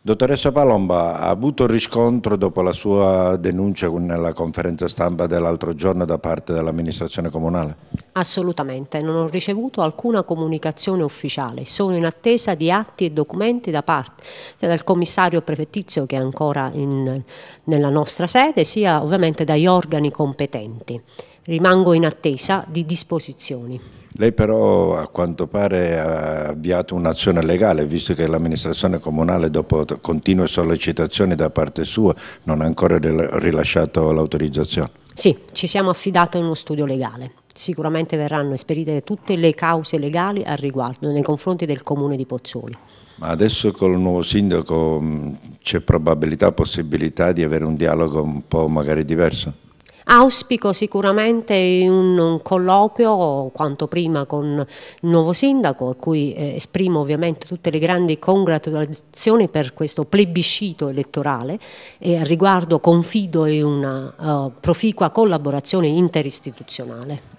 Dottoressa Palomba, ha avuto riscontro dopo la sua denuncia nella conferenza stampa dell'altro giorno da parte dell'amministrazione comunale? Assolutamente, non ho ricevuto alcuna comunicazione ufficiale, sono in attesa di atti e documenti da parte del commissario prefettizio che è ancora in, nella nostra sede, sia ovviamente dagli organi competenti. Rimango in attesa di disposizioni. Lei però a quanto pare ha avviato un'azione legale, visto che l'amministrazione comunale dopo continue sollecitazioni da parte sua non ha ancora rilasciato l'autorizzazione. Sì, ci siamo affidati a uno studio legale sicuramente verranno esperite tutte le cause legali al riguardo nei confronti del comune di Pozzuoli. Ma adesso con il nuovo sindaco mm, c'è probabilità, possibilità di avere un dialogo un po' magari diverso? Auspico sicuramente un, colloquio quanto prima con il nuovo sindaco, a cui eh, esprimo ovviamente tutte le grandi congratulazioni per questo plebiscito elettorale e al riguardo confido in una uh, proficua collaborazione interistituzionale.